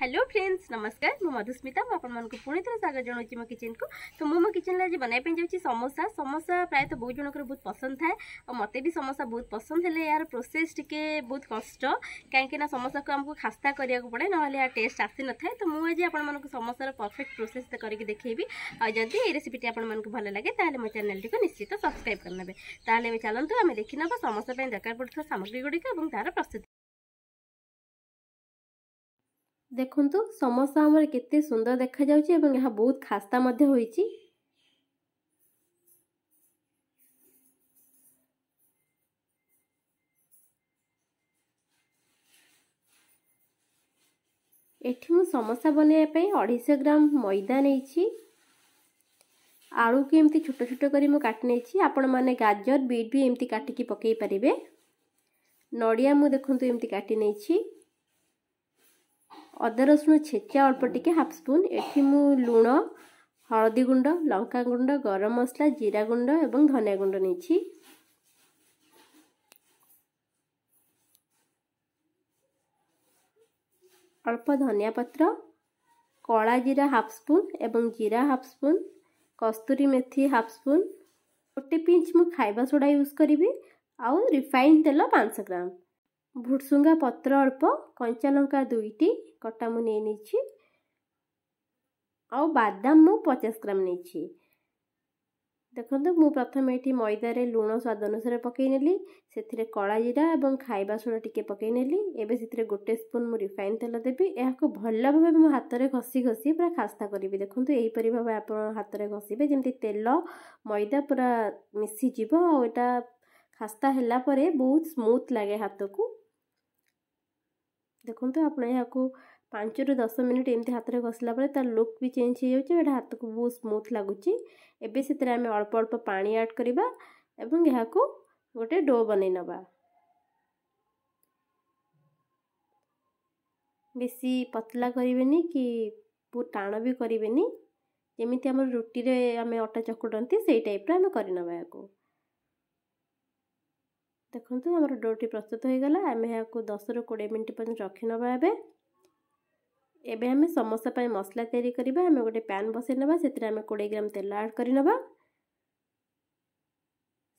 hello friends नमस्कार मुझे मधुस्मिता आपँ पुणी थोड़े स्वागत जनाऊँच मो किचन को तो मुझे मो किचन आज बनवाई जाऊँगी समोसा समोसा प्रायत तो बहुत जनकर बहुत पसंद था और मत भी समोसा बहुत पसंद है यार प्रोसेस टी बहुत कष्ट कहीं समोसा को आमको खास्ता करा पड़े ना यार टेस्ट आसी न था तो मुझे आपँ समोसार परफेक्ट प्रोसेस करके देखेबी और जदि ये रेसीपी आपको भल लगे मो चेल को निश्चित सब्सक्राइब तो चलो आम देखने समोसा दरकार पड़ता सामग्री गुड़ी और तार प्रस्तुति ଦେଖନ୍ତୁ ସମୋସା ଆମର କେତେ ସୁନ୍ଦର ଦେଖାଯାଉଛି ଏବଂ ଏହା ବହୁତ ଖାସ୍ତା ମଧ୍ୟ ହୋଇଛି ଏଠି ମୁଁ ସମୋସା ବନାଇବା ପାଇଁ ଅଢ଼େଇଶହ ଗ୍ରାମ ମଇଦା ନେଇଛି ଆଳୁକୁ ଏମିତି ଛୋଟ ଛୋଟ କରି ମୁଁ କାଟି ନେଇଛି ଆପଣମାନେ ଗାଜର ବିଟ୍ ବି ଏମିତି କାଟିକି ପକାଇ ପାରିବେ ନଡ଼ିଆ ମୁଁ ଦେଖନ୍ତୁ ଏମିତି କାଟି ନେଇଛି ଅଦା ରସୁଣ ଛେଚା ଅଳ୍ପ ଟିକେ ହାଫ୍ ସ୍ପୁନ୍ ଏଠି ମୁଁ ଲୁଣ ହଳଦୀ ଗୁଣ୍ଡ ଲଙ୍କା ଗୁଣ୍ଡ ଗରମ ମସଲା ଜିରା ଗୁଣ୍ଡ ଏବଂ ଧନିଆ ଗୁଣ୍ଡ ନେଇଛି ଅଳ୍ପ ଧନିଆ ପତ୍ର କଳା ଜିରା ହାଫ୍ ସ୍ପୁନ୍ ଏବଂ ଜିରା ହାଫ୍ ସ୍ପୁନ୍ କସ୍ତୁରୀ ମେଥି ହାଫ୍ ସ୍ପୁନ୍ ଗୋଟେ ପିଞ୍ଚ ମୁଁ ଖାଇବା ସୋଡ଼ା ୟୁଜ୍ କରିବି ଆଉ ରିଫାଇନ୍ ତେଲ ପାଞ୍ଚଶହ ଗ୍ରାମ ଭୁଟସୁଙ୍ଗା ପତ୍ର ଅଳ୍ପ କଞ୍ଚା ଲଙ୍କା ଦୁଇଟି କଟା ମୁଁ ନେଇଛି ଆଉ ବାଦାମ ମୁଁ ପଚାଶ ଗ୍ରାମ ନେଇଛି ଦେଖନ୍ତୁ ମୁଁ ପ୍ରଥମେ ଏଠି ମଇଦାରେ ଲୁଣ ସ୍ୱାଦ ଅନୁସାରେ ପକାଇ ନେଲି ସେଥିରେ କଳା ଜିରା ଏବଂ ଖାଇବା ସୋଡ଼ା ଟିକିଏ ପକାଇ ନେଲି ଏବେ ସେଥିରେ ଗୋଟେ ସ୍ପୁନ୍ ମୁଁ ରିଫାଇନ୍ ତେଲ ଦେବି ଏହାକୁ ଭଲ ଭାବେ ମୁଁ ହାତରେ ଘଷି ଘଷି ପୁରା ଖାସ୍ତା କରିବି ଦେଖନ୍ତୁ ଏହିପରି ଭାବେ ଆପଣ ହାତରେ ଘଷିବେ ଯେମିତି ତେଲ ମଇଦା ପୁରା ମିଶିଯିବ ଆଉ ଏଇଟା ଖାସ୍ତା ହେଲା ପରେ ବହୁତ ସ୍ମୁଥ୍ ଲାଗେ ହାତକୁ ଦେଖନ୍ତୁ ଆପଣ ଏହାକୁ ପାଞ୍ଚରୁ ଦଶ ମିନିଟ୍ ଏମିତି ହାତରେ ଘଷିଲା ପରେ ତା'ର ଲୁକ୍ ବି ଚେଞ୍ଜ ହେଇଯାଉଛି ଏଇଟା ହାତକୁ ବହୁତ ସ୍ମୁଥ୍ ଲାଗୁଛି ଏବେ ସେଥିରେ ଆମେ ଅଳ୍ପ ଅଳ୍ପ ପାଣି ଆଡ଼୍ କରିବା ଏବଂ ଏହାକୁ ଗୋଟେ ଡୋ ବନେଇ ନେବା ବେଶୀ ପତଲା କରିବେନି କି ବହୁତ ଟାଣ ବି କରିବେନି ଯେମିତି ଆମର ରୁଟିରେ ଆମେ ଅଟା ଚକୁଟନ୍ତି ସେଇ ଟାଇପ୍ର ଆମେ କରିନେବା ଏହାକୁ ଦେଖନ୍ତୁ ଆମର ଡୋଟି ପ୍ରସ୍ତୁତ ହୋଇଗଲା ଆମେ ଏହାକୁ ଦଶରୁ କୋଡ଼ିଏ ମିନିଟ୍ ପର୍ଯ୍ୟନ୍ତ ରଖିନେବା ଏବେ ଏବେ ଆମେ ସମୋସା ପାଇଁ ମସଲା ତିଆରି କରିବା ଆମେ ଗୋଟେ ପ୍ୟାନ୍ ବସାଇ ନେବା ସେଥିରେ ଆମେ କୋଡ଼ିଏ ଗ୍ରାମ ତେଲ ଆଡ଼୍ କରିନେବା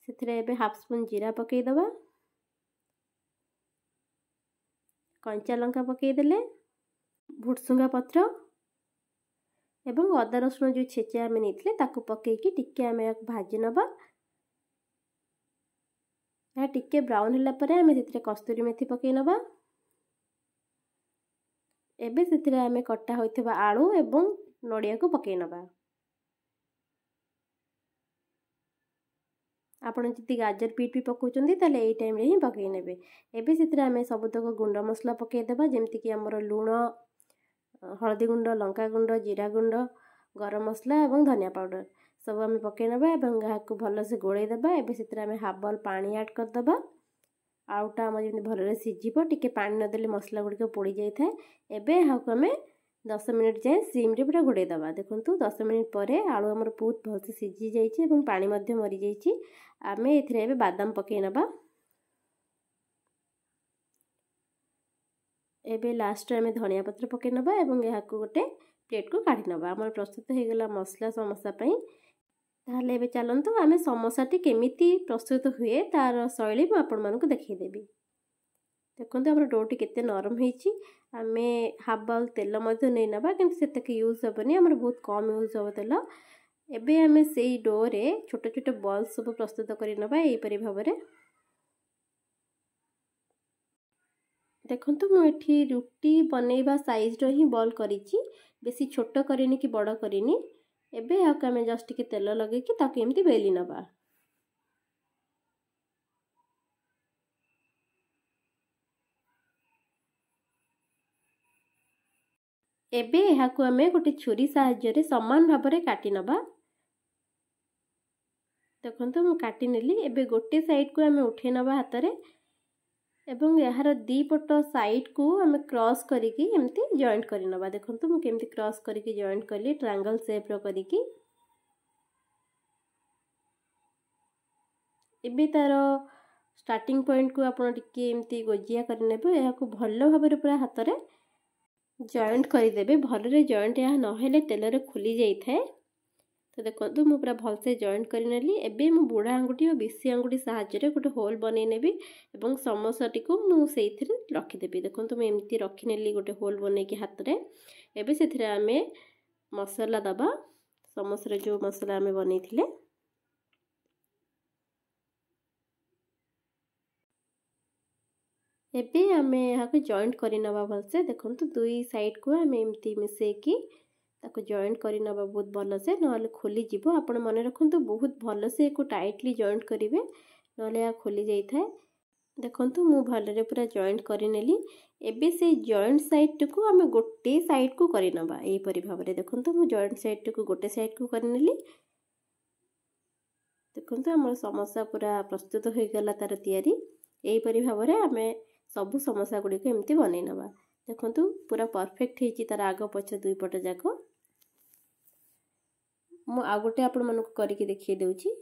ସେଥିରେ ଏବେ ହାଫ୍ ସ୍ପୁନ୍ ଜିରା ପକାଇଦେବା କଞ୍ଚା ଲଙ୍କା ପକାଇଦେଲେ ଭୁଟସୁଙ୍ଗା ପତ୍ର ଏବଂ ଅଦା ରସୁଣ ଯେଉଁ ଛେଚା ଆମେ ନେଇଥିଲେ ତାକୁ ପକାଇକି ଟିକିଏ ଆମେ ଭାଜି ନେବା ଏହା ଟିକେ ବ୍ରାଉନ୍ ହେଲା ପରେ ଆମେ ସେଥିରେ କସ୍ତୁରୀ ମେଥି ପକାଇ ନେବା ଏବେ ସେଥିରେ ଆମେ କଟା ହୋଇଥିବା ଆଳୁ ଏବଂ ନଡ଼ିଆକୁ ପକାଇ ନେବା ଆପଣ ଯଦି ଗାଜର ପିଟ୍ ବି ପକାଉଛନ୍ତି ତାହେଲେ ଏଇ ଟାଇମ୍ରେ ହିଁ ପକାଇ ନେବେ ଏବେ ସେଥିରେ ଆମେ ସବୁତକ ଗୁଣ୍ଡ ମସଲା ପକାଇଦେବା ଯେମିତିକି ଆମର ଲୁଣ ହଳଦୀ ଗୁଣ୍ଡ ଲଙ୍କା ଗୁଣ୍ଡ ଜିରା ଗୁଣ୍ଡ ଗରମ ମସଲା ଏବଂ ଧନିଆ ପାଉଡ଼ର ସବୁ ଆମେ ପକାଇ ନେବା ଏବଂ ଏହାକୁ ଭଲସେ ଗୋଳେଇ ଦେବା ଏବେ ସେଥିରେ ଆମେ ହାଫ୍ ପାଣି ଆଡ଼୍ କରିଦେବା ଆଉଟା ଆମର ଯେମିତି ଭଲରେ ସିଝିବ ଟିକେ ପାଣି ନଦେଲେ ମସଲା ଗୁଡ଼ିକ ପୋଡ଼ି ଯାଇଥାଏ ଏବେ ଏହାକୁ ଆମେ ଦଶ ମିନିଟ୍ ଯାଏଁ ସିମ୍ରେ ପୁରା ଘୋଡ଼େଇ ଦେବା ଦେଖନ୍ତୁ ଦଶ ମିନିଟ୍ ପରେ ଆଳୁ ଆମର ବହୁତ ଭଲସେ ସିଝି ଯାଇଛି ଏବଂ ପାଣି ମଧ୍ୟ ମରିଯାଇଛି ଆମେ ଏଥିରେ ଏବେ ବାଦାମ ପକାଇ ନେବା ଏବେ ଲାଷ୍ଟରେ ଆମେ ଧନିଆ ପତ୍ର ପକାଇ ନେବା ଏବଂ ଏହାକୁ ଗୋଟେ ପ୍ଲେଟ୍କୁ କାଢ଼ି ନେବା ଆମର ପ୍ରସ୍ତୁତ ହୋଇଗଲା ମସଲା ସମୋସା ପାଇଁ ତାହେଲେ ଏବେ ଚାଲନ୍ତୁ ଆମେ ସମୋସାଟି କେମିତି ପ୍ରସ୍ତୁତ ହୁଏ ତା'ର ଶୈଳୀ ମୁଁ ଆପଣମାନଙ୍କୁ ଦେଖାଇଦେବି ଦେଖନ୍ତୁ ଆମର ଡୋଟି କେତେ ନରମ ହେଇଛି ଆମେ ହାଫ୍ ବାଉଲ୍ ତେଲ ମଧ୍ୟ ନେଇନେବା କିନ୍ତୁ ସେତିକି ୟୁଜ୍ ହେବନି ଆମର ବହୁତ କମ୍ ୟୁଜ୍ ହେବ ତେଲ ଏବେ ଆମେ ସେଇ ଡୋରେ ଛୋଟ ଛୋଟ ବଲ୍ ସବୁ ପ୍ରସ୍ତୁତ କରିନେବା ଏହିପରି ଭାବରେ ଦେଖନ୍ତୁ ମୁଁ ଏଠି ରୁଟି ବନେଇବା ସାଇଜ୍ର ହିଁ ବଲ୍ କରିଛି ବେଶୀ ଛୋଟ କରିନି କି ବଡ଼ କରିନି ଏବେ ଏହାକୁ ଆମେ ଜଷ୍ଟ ଟିକେ ତେଲ ଲଗାଇକି ତାକୁ ଏମିତି ବେଲି ନେବା ଏବେ ଏହାକୁ ଆମେ ଗୋଟେ ଛୁରୀ ସାହାଯ୍ୟରେ ସମାନ ଭାବରେ କାଟି ନେବା ଦେଖନ୍ତୁ ମୁଁ କାଟିନେଲି ଏବେ ଗୋଟେ ସାଇଡ଼୍କୁ ଆମେ ଉଠାଇ ନେବା ହାତରେ यार दीपट सैड को आम क्रस कर जयंट कर नवा देखु मुझे क्रस कर जयंट कली ट्रांगल सेप कर स्टार्ट पॉइंट को आपत गोजिया कर भल भाव पूरा हाथ में जयंट करदे भल जयंट यह ना तेल खुली जाए ତ ଦେଖନ୍ତୁ ମୁଁ ପୁରା ଭଲସେ ଜଏଣ୍ଟ କରିନେଲି ଏବେ ମୁଁ ବୁଢ଼ା ଆଙ୍ଗୁଠି ଆଉ ବିଶି ଆଙ୍ଗୁଠି ସାହାଯ୍ୟରେ ଗୋଟେ ହୋଲ୍ ବନେଇ ନେବି ଏବଂ ସମୋସାଟିକୁ ମୁଁ ସେଇଥିରେ ରଖିଦେବି ଦେଖନ୍ତୁ ମୁଁ ଏମିତି ରଖିନେଲି ଗୋଟେ ହୋଲ୍ ବନେଇକି ହାତରେ ଏବେ ସେଥିରେ ଆମେ ମସଲା ଦେବା ସମୋସାରେ ଯେଉଁ ମସଲା ଆମେ ବନେଇଥିଲେ ଏବେ ଆମେ ଏହାକୁ ଜଏଣ୍ଟ କରିନେବା ଭଲସେ ଦେଖନ୍ତୁ ଦୁଇ ସାଇଡ଼୍କୁ ଆମେ ଏମିତି ମିଶାଇକି ତାକୁ ଜଏଣ୍ଟ କରିନେବା ବହୁତ ଭଲସେ ନହେଲେ ଖୋଲିଯିବ ଆପଣ ମନେ ରଖନ୍ତୁ ବହୁତ ଭଲସେ ଏକୁ ଟାଇଟଲି ଜଏଣ୍ଟ କରିବେ ନହେଲେ ଏହା ଖୋଲି ଯାଇଥାଏ ଦେଖନ୍ତୁ ମୁଁ ଭଲରେ ପୁରା ଜଏଣ୍ଟ କରିନେଲି ଏବେ ସେଇ ଜଏଣ୍ଟ ସାଇଡ଼୍ଟିକୁ ଆମେ ଗୋଟିଏ ସାଇଡ଼୍କୁ କରିନେବା ଏହିପରି ଭାବରେ ଦେଖନ୍ତୁ ମୁଁ ଜଏଣ୍ଟ ସାଇଡ଼୍ଟିକୁ ଗୋଟେ ସାଇଡ଼୍କୁ କରିନେଲି ଦେଖନ୍ତୁ ଆମର ସମସ୍ୟା ପୁରା ପ୍ରସ୍ତୁତ ହୋଇଗଲା ତା'ର ତିଆରି ଏହିପରି ଭାବରେ ଆମେ ସବୁ ସମସ୍ୟା ଗୁଡ଼ିକୁ ଏମିତି ବନେଇ ନେବା ଦେଖନ୍ତୁ ପୁରା ପରଫେକ୍ଟ ହେଇଛି ତା'ର ଆଗ ପଛ ଦୁଇ ପଟ ଯାକ ମୁଁ ଆଉ ଗୋଟେ ଆପଣମାନଙ୍କୁ କରିକି ଦେଖାଇ ଦେଉଛି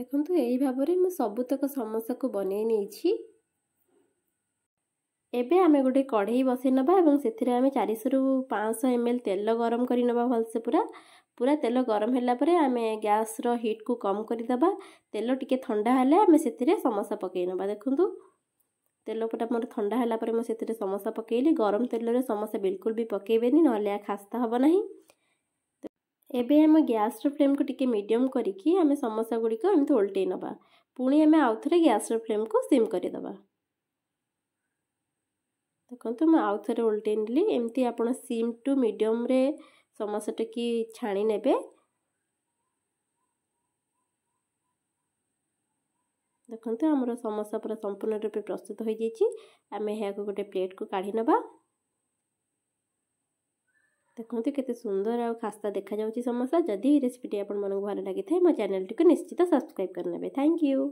ଦେଖନ୍ତୁ ଏହି ଭାବରେ ମୁଁ ସବୁତକ ସମସ୍ୟାକୁ ବନେଇ ନେଇଛି ଏବେ ଆମେ ଗୋଟେ କଢ଼େଇ ବସେଇ ନେବା ଏବଂ ସେଥିରେ ଆମେ ଚାରିଶହରୁ ପାଞ୍ଚଶହ ଏମ୍ ଏଲ୍ ତେଲ ଗରମ କରି ନେବା ଭଲସେ ପୁରା ପୁରା ତେଲ ଗରମ ହେଲା ପରେ ଆମେ ଗ୍ୟାସ୍ର ହିଟ୍କୁ କମ୍ କରିଦେବା ତେଲ ଟିକିଏ ଥଣ୍ଡା ହେଲେ ଆମେ ସେଥିରେ ସମସ୍ୟା ପକେଇ ନେବା ଦେଖନ୍ତୁ ତେଲ ପୁରା ମୋର ଥଣ୍ଡା ହେଲା ପରେ ମୁଁ ସେଥିରେ ସମସ୍ୟା ପକେଇଲି ଗରମ ତେଲରେ ସମସ୍ୟା ବିଲକୁଲ ବି ପକେଇବେନି ନହେଲେ ଏହା ଖାସ୍ତା ହେବ ନାହିଁ ଏବେ ଆମ ଗ୍ୟାସ୍ର ଫ୍ଲେମ୍କୁ ଟିକିଏ ମିଡ଼ିୟମ୍ କରିକି ଆମେ ସମସ୍ୟାଗୁଡ଼ିକ ଏମିତି ଓଲଟେଇ ନେବା ପୁଣି ଆମେ ଆଉ ଥରେ ଗ୍ୟାସ୍ର ଫ୍ଲେମ୍କୁ ସିମ୍ କରିଦେବା ଦେଖନ୍ତୁ ମୁଁ ଆଉ ଥରେ ଓଲଟେଇ ନେଲି ଏମିତି ଆପଣ ସିମ୍ ଟୁ ମିଡ଼ିୟମ୍ରେ ସମସ୍ୟାଟିକି ଛାଣି ନେବେ ଦେଖନ୍ତୁ ଆମର ସମସ୍ୟା ପୁରା ସମ୍ପୂର୍ଣ୍ଣ ରୂପେ ପ୍ରସ୍ତୁତ ହୋଇଯାଇଛି ଆମେ ଏହାକୁ ଗୋଟେ ପ୍ଲେଟ୍କୁ କାଢ଼ି ନେବା ଦେଖନ୍ତୁ କେତେ ସୁନ୍ଦର ଆଉ ଖାସ୍ତା ଦେଖାଯାଉଛି ସମୋସା ଯଦି ରେସିପିଟି ଆପଣମାନଙ୍କୁ ଭଲ ଲାଗିଥାଏ ମୋ ଚ୍ୟାନେଲ୍ଟିକୁ ନିଶ୍ଚିତ ସବସ୍କ୍ରାଇବ୍ କରିନେବେ ଥ୍ୟାଙ୍କ ୟୁ